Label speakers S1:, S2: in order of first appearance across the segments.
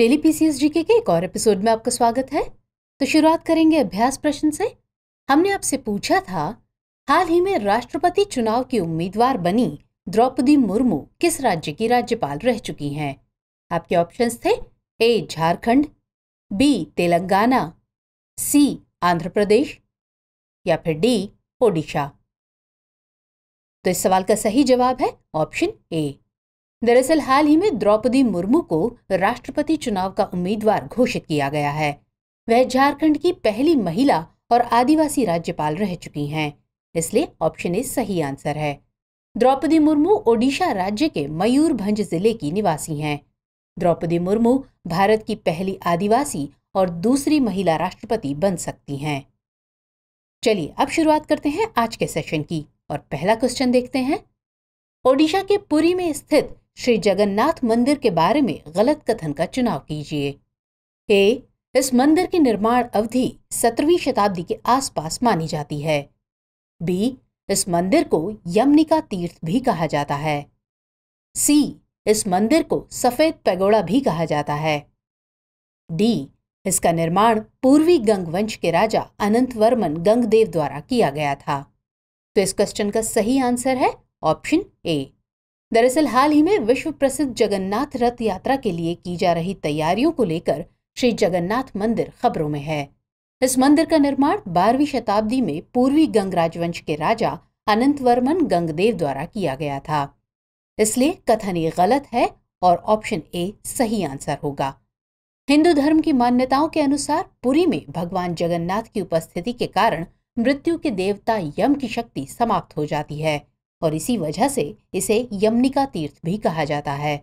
S1: daily PCS GK के एक और एपिसोड में आपका स्वागत है तो शुरुआत करेंगे अभ्यास प्रश्न से हमने आपसे पूछा था हाल ही में राष्ट्रपति चुनाव की उम्मीदवार बनी द्रौपदी मुर्मू किस राज्य की राज्यपाल रह चुकी हैं आपके ऑप्शंस थे A Jharkhand B Telangana C Andhra Pradesh या फिर डी ओडिशा तो इस सवाल का सही जवाब है ऑप्शन ए दरअसल हाल ही में द्रौपदी मुर्मू को राष्ट्रपति चुनाव का उम्मीदवार घोषित किया गया है वह झारखंड की पहली महिला और आदिवासी राज्यपाल रह चुकी हैं इसलिए ऑप्शन ए सही आंसर है द्रौपदी मुर्मू ओडिशा राज्य के मयूरभंज जिले की निवासी हैं द्रौपदी मुर्मू भारत की पहली आदिवासी और दूसरी महिला राष्ट्रपति बन सकती हैं चलिए अब शुरुआत करते हैं आज के सेशन की और पहला क्वेश्चन देखते हैं ओडिशा के पुरी में स्थित श्री जगन्नाथ मंदिर के बारे में गलत कथन का चुनाव कीजिए ए इस मंदिर की निर्माण अवधि सत्रहवीं शताब्दी के आसपास मानी जाती है बी इस मंदिर को यमनिका तीर्थ भी कहा जाता है सी इस मंदिर को सफेद पैगोड़ा भी कहा जाता है डी इसका निर्माण पूर्वी गंग वंश के राजा अनंत वर्मन गंगदेव द्वारा किया गया था तो इस क्वेश्चन का सही आंसर है ऑप्शन ए दरअसल हाल ही में विश्व प्रसिद्ध जगन्नाथ रथ यात्रा के लिए की जा रही तैयारियों को लेकर श्री जगन्नाथ मंदिर खबरों में है इस मंदिर का निर्माण बारहवीं शताब्दी में पूर्वी गंग राजवंश के राजा अनंतवर्मन गंगदेव द्वारा किया गया था इसलिए कथन ये गलत है और ऑप्शन ए सही आंसर होगा हिंदू धर्म की मान्यताओं के अनुसार पुरी में भगवान जगन्नाथ की उपस्थिति के कारण मृत्यु के देवता यम की शक्ति समाप्त हो जाती है और इसी वजह से इसे यमनिका तीर्थ भी कहा जाता है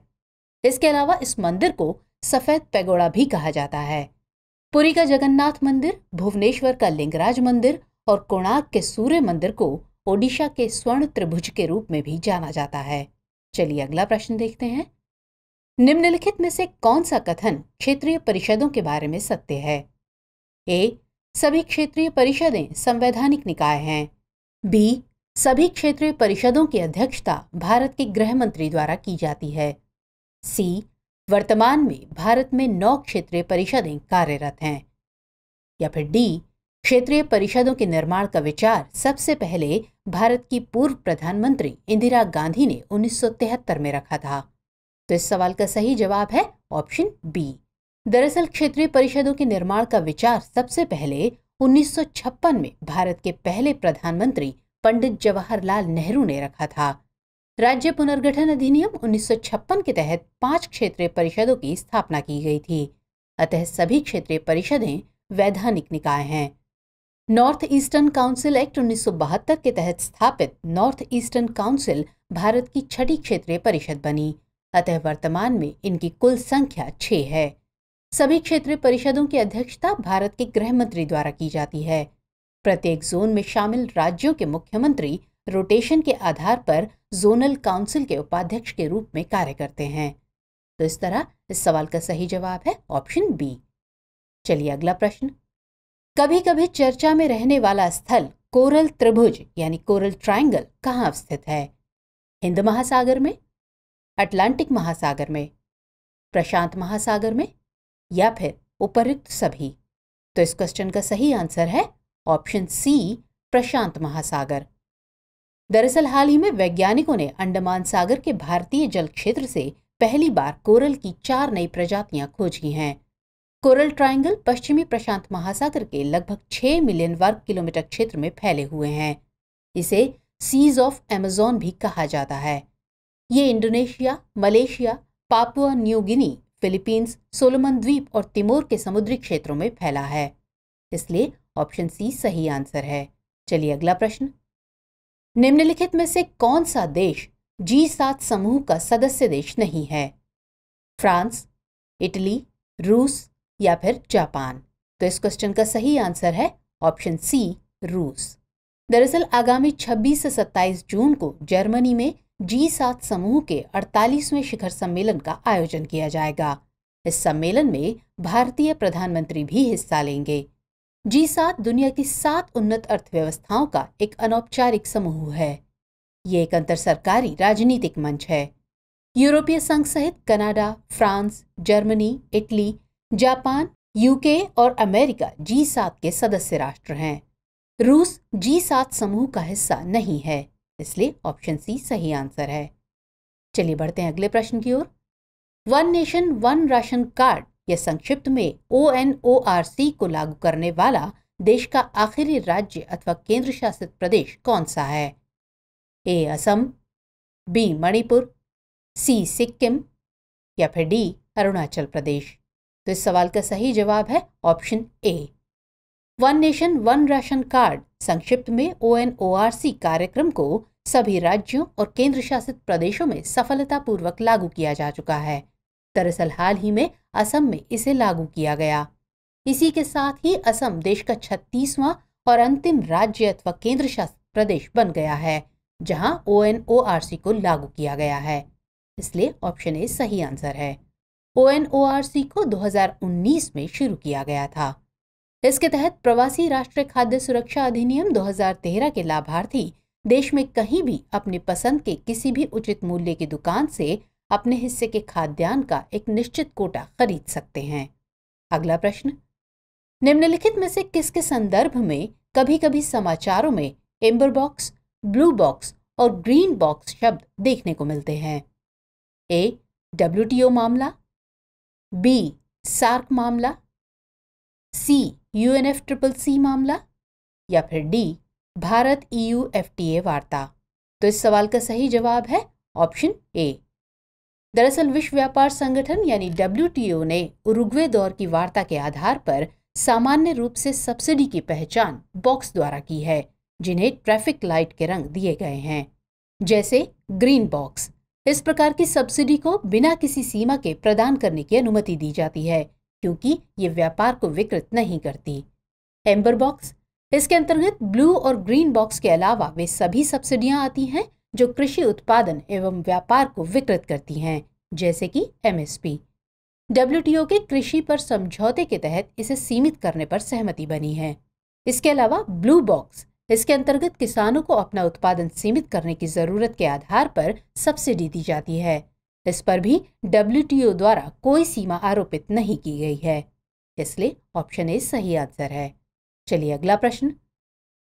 S1: इसके अलावा इस मंदिर को सफ़ेद पैगोड़ा भी कहा जाता है पुरी का जगन्नाथ मंदिर भुवनेश्वर का लिंगराज मंदिर और कोणार्क के सूर्य मंदिर को ओडिशा के स्वर्ण त्रिभुज के रूप में भी जाना जाता है चलिए अगला प्रश्न देखते हैं निम्नलिखित में से कौन सा कथन क्षेत्रीय परिषदों के बारे में सत्य है ए सभी क्षेत्रीय परिषदें संवैधानिक निकाय हैं बी सभी क्षेत्रीय परिषदों की अध्यक्षता भारत के गृह मंत्री द्वारा की जाती है सी वर्तमान में भारत में नौ क्षेत्रीय परिषदें कार्यरत हैं या फिर डी क्षेत्रीय परिषदों के निर्माण का विचार सबसे पहले भारत की पूर्व प्रधानमंत्री इंदिरा गांधी ने 1973 में रखा था तो इस सवाल का सही जवाब है ऑप्शन बी दरअसल क्षेत्रीय परिषदों के निर्माण का विचार सबसे पहले 1956 में भारत के पहले प्रधानमंत्री पंडित जवाहरलाल नेहरू ने रखा था राज्य पुनर्गठन अधिनियम 1956 के तहत पांच क्षेत्रीय परिषदों की स्थापना की गई थी अतः सभी क्षेत्रीय परिषदें वैधानिक निकाय हैं नॉर्थ ईस्टर्न काउंसिल एक्ट उन्नीस के तहत स्थापित नॉर्थ ईस्टर्न काउंसिल भारत की छठी क्षेत्रीय परिषद बनी अतः वर्तमान में इनकी कुल संख्या छह है सभी क्षेत्रीय परिषदों की अध्यक्षता भारत के गृह मंत्री द्वारा की जाती है प्रत्येक जोन में शामिल राज्यों के मुख्यमंत्री रोटेशन के आधार पर जोनल काउंसिल के उपाध्यक्ष के रूप में कार्य करते हैं तो इस तरह इस सवाल का सही जवाब है ऑप्शन बी चलिए अगला प्रश्न कभी कभी चर्चा में रहने वाला स्थल कोरल त्रिभुज यानी कोरल ट्रायंगल कहाँ अवस्थित है हिंद महासागर में अटलांटिक महासागर में प्रशांत महासागर में या फिर उपरुक्त सभी तो इस क्वेश्चन का सही आंसर है ऑप्शन सी प्रशांत महासागर दरअसल हाल ही में वैज्ञानिकों ने अंडमान सागर के भारतीय जल क्षेत्र से पहली बार कोरल की चार नई प्रजातियां खोज की हैं कोरल ट्रायंगल पश्चिमी प्रशांत महासागर के लगभग 6 मिलियन वर्ग किलोमीटर क्षेत्र में फैले हुए हैं इसे सीज ऑफ एमेजोन भी कहा जाता है ये Indonesia Malaysia Papua New Guinea Philippines Solomon द्वीप और तिमोर के समुद्री क्षेत्रों में फैला है इसलिए ऑप्शन सी सही आंसर है चलिए अगला प्रश्न निम्नलिखित में से कौन सा देश जी सात समूह का सदस्य देश नहीं है फ्रांस इटली रूस या फिर जापान तो इस क्वेश्चन का सही आंसर है ऑप्शन सी रूस दरअसल आगामी 26 से 27 जून को जर्मनी में जी सात समूह के 48वें शिखर सम्मेलन का आयोजन किया जाएगा इस सम्मेलन में भारतीय प्रधानमंत्री भी हिस्सा लेंगे जी सात दुनिया की सात उन्नत अर्थव्यवस्थाओं का एक अनौपचारिक समूह है ये एक अंतर सरकारी राजनीतिक मंच है यूरोपीय संघ सहित Canada France Germany Italy Japan UK और अमेरिका जी सात के सदस्य राष्ट्र हैं रूस जी सात समूह का हिस्सा नहीं है इसलिए ऑप्शन सी सही आंसर है चलिए बढ़ते हैं अगले प्रश्न की ओर one nation one ration card यह संक्षिप्त में O N O R C को लागू करने वाला देश का आखिरी राज्य अथवा केंद्र शासित प्रदेश कौन सा है A Assam B Manipur C Sikkim या फिर डी अरुणाचल प्रदेश तो इस सवाल का सही जवाब है option A one nation one ration card संक्षिप्त में O N O R C कार्यक्रम को सभी राज्यों और केंद्र शासित प्रदेशों में सफलतापूर्वक लागू किया जा चुका है दरअसल हाल ही में असम में इसे लागू किया गया इसी के साथ ही असम देश का छत्तीसवां और अंतिम राज्य अथवा केंद्र शासित प्रदेश बन गया है जहां O N O R C को लागू किया गया है इसलिए ऑप्शन ए सही आंसर है O N O R C को 2019 में शुरू किया गया था इसके तहत प्रवासी राष्ट्रीय खाद्य सुरक्षा अधिनियम 2013 के लाभार्थी देश में कहीं भी अपनी पसंद के किसी भी उचित मूल्य की दुकान से अपने हिस्से के खाद्यान्न का एक निश्चित कोटा खरीद सकते हैं अगला प्रश्न निम्नलिखित में से किसके संदर्भ में कभी कभी समाचारों में एम्बर बॉक्स ब्लू बॉक्स और ग्रीन बॉक्स शब्द देखने को मिलते हैं ए डब्ल्यू मामला बी सार्क मामला C U N F triple C मामला या फिर डी भारत ईयू ए वार्ता तो इस सवाल का सही जवाब है ऑप्शन ए दरअसल विश्व व्यापार संगठन यानी डब्ल्यू ने उरुग्वे दौर की वार्ता के आधार पर सामान्य रूप से सब्सिडी की पहचान बॉक्स द्वारा की है जिन्हें ट्रैफिक लाइट के रंग दिए गए हैं जैसे ग्रीन बॉक्स इस प्रकार की सब्सिडी को बिना किसी सीमा के प्रदान करने की अनुमति दी जाती है क्योंकि ये व्यापार को विकृत नहीं करती एम्बर बॉक्स इसके अंतर्गत ब्लू और ग्रीन बॉक्स के अलावा वे सभी सब्सिडियां आती हैं जो कृषि उत्पादन एवं व्यापार को विकृत करती हैं जैसे कि एमएसपी डब्ल्यूटीओ के कृषि पर समझौते के तहत इसे सीमित करने पर सहमति बनी है इसके अलावा ब्लू बॉक्स इसके अंतर्गत किसानों को अपना उत्पादन सीमित करने की जरूरत के आधार पर सब्सिडी दी जाती है इस पर भी डब्ल्यू द्वारा कोई सीमा आरोपित नहीं की गई है इसलिए ऑप्शन ए सही आंसर है चलिए अगला प्रश्न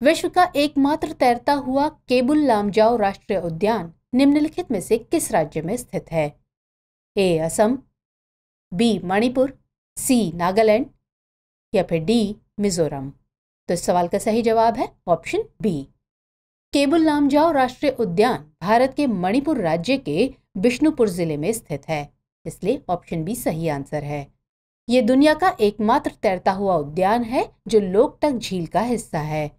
S1: विश्व का एकमात्र तैरता हुआ केबुल लामजाओ राष्ट्रीय उद्यान निम्नलिखित में से किस राज्य में स्थित है A Assam B Manipur C Nagaland या फिर डी मिजोरम तो इस सवाल का सही जवाब है ऑप्शन बी केबुल लामजाओ राष्ट्रीय उद्यान भारत के मणिपुर राज्य के बिष्णुपुर जिले में स्थित है इसलिए ऑप्शन बी सही आंसर है ये दुनिया का एकमात्र तैरता हुआ उद्यान है जो लोकटक झील का हिस्सा है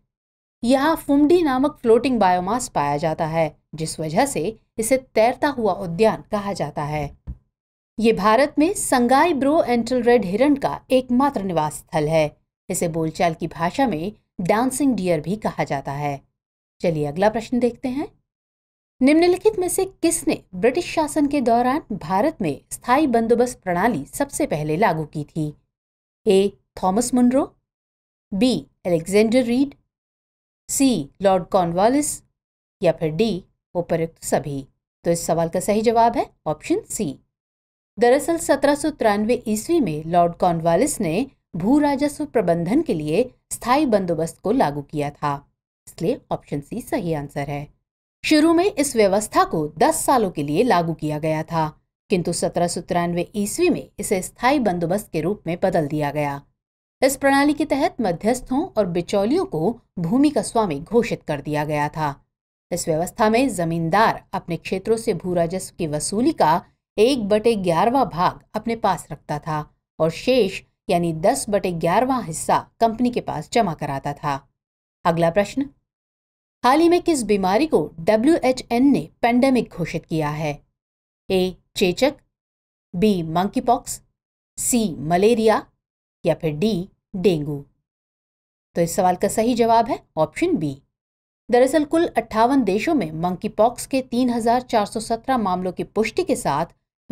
S1: यहाँ फुमडी नामक फ्लोटिंग बायोमास पाया जाता है जिस वजह से इसे तैरता हुआ उद्यान कहा जाता है ये भारत में संगाई ब्रो एंटल रेड हिरण का एकमात्र निवास स्थल है इसे बोलचाल की भाषा में डांसिंग डियर भी कहा जाता है चलिए अगला प्रश्न देखते हैं निम्नलिखित में से किसने ब्रिटिश शासन के दौरान भारत में स्थायी बंदोबस्त प्रणाली सबसे पहले लागू की थी A Thomas Munro B Alexander Reed C Lord Cornwallis या फिर डी उपयुक्त सभी तो इस सवाल का सही जवाब है ऑप्शन सी दरअसल सत्रह ईस्वी में लॉर्ड कॉर्नवालिस ने भू राजस्व प्रबंधन के लिए स्थायी बंदोबस्त को लागू किया था इसलिए ऑप्शन सी सही आंसर है शुरू में इस व्यवस्था को 10 सालों के लिए लागू किया गया था किंतु सत्रह ईस्वी में इसे स्थायी बंदोबस्त के रूप में बदल दिया गया इस प्रणाली के तहत मध्यस्थों और बिचौलियों को भूमि का स्वामी घोषित कर दिया गया था इस व्यवस्था में जमींदार अपने क्षेत्रों से भू राजस्व की वसूली का एक बटे ग्यारहवा भाग अपने पास रखता था और शेष यानी दस बटे ग्यारहवा हिस्सा कंपनी के पास जमा कराता था अगला प्रश्न हाल ही में किस बीमारी को डब्ल्यू एच एन ने पेंडेमिक घोषित किया है ए चेचक बी मंकीपॉक्स सी मलेरिया या फिर डी डेंगू तो इस सवाल का सही जवाब है ऑप्शन बी दरअसल कुल अट्ठावन देशों में मंकी पॉक्स के 3,417 मामलों की पुष्टि के साथ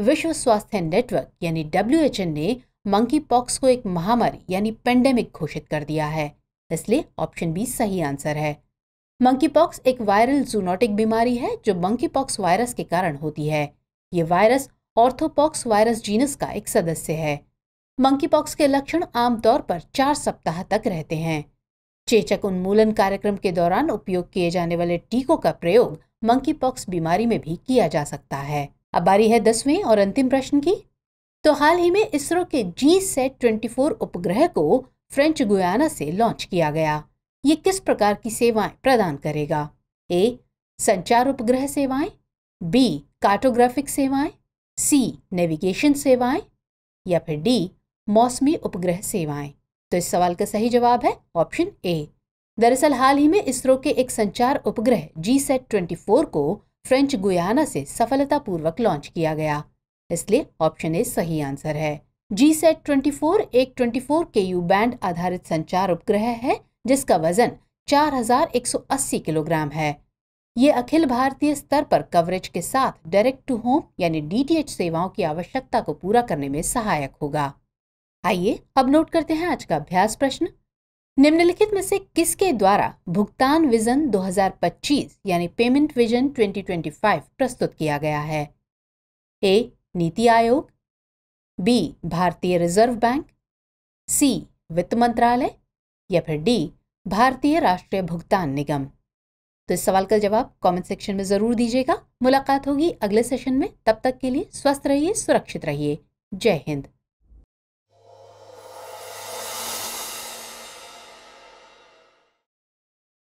S1: विश्व स्वास्थ्य नेटवर्क यानी डब्ल्यू ने मंकी पॉक्स को एक महामारी यानी पेंडेमिक घोषित कर दिया है इसलिए ऑप्शन बी सही आंसर है मंकी पॉक्स एक वायरल जूनोटिक बीमारी है जो मंकी पॉक्स वायरस के कारण होती है ये वायरस ऑर्थोपॉक्स वायरस जीनस का एक सदस्य है मंकीपॉक्स के लक्षण आमतौर पर चार सप्ताह तक रहते हैं चेचक उन्मूलन कार्यक्रम के दौरान उपयोग किए जाने वाले टीकों का प्रयोग मंकीपॉक्स बीमारी में भी किया जा सकता है अब बारी है दसवें और अंतिम प्रश्न की तो हाल ही में इसरो के जी सेट ट्वेंटी उपग्रह को फ्रेंच गुयाना से लॉन्च किया गया ये किस प्रकार की सेवाएं प्रदान करेगा ए संचार उपग्रह सेवाएं बी कार्टोग्राफिक सेवाएं सी नेविगेशन सेवाएं या फिर डी मौसमी उपग्रह सेवाएं तो इस सवाल का सही जवाब है ऑप्शन ए दरअसल हाल ही में इसरो के एक संचार उपग्रह जी सेट ट्वेंटी फोर को फ्रेंच गुयाना से सफलतापूर्वक लॉन्च किया गया इसलिए ऑप्शन ए सही आंसर है जी सेट ट्वेंटी फोर एक twenty four K U band आधारित संचार उपग्रह है जिसका वजन 4,180 किलोग्राम है ये अखिल भारतीय स्तर पर कवरेज के साथ डायरेक्ट टू होम यानी डीटीएच सेवाओं की आवश्यकता को पूरा करने में सहायक होगा आइए अब नोट करते हैं आज का अभ्यास प्रश्न निम्नलिखित में से किसके द्वारा भुगतान विजन 2025 यानी पेमेंट विजन 2025 प्रस्तुत किया गया है ए नीति आयोग बी भारतीय रिजर्व बैंक सी वित्त मंत्रालय या फिर डी भारतीय राष्ट्रीय भुगतान निगम तो इस सवाल का जवाब कमेंट सेक्शन में जरूर दीजिएगा मुलाकात होगी अगले सेशन में तब तक के लिए स्वस्थ रहिए सुरक्षित रहिए जय हिंद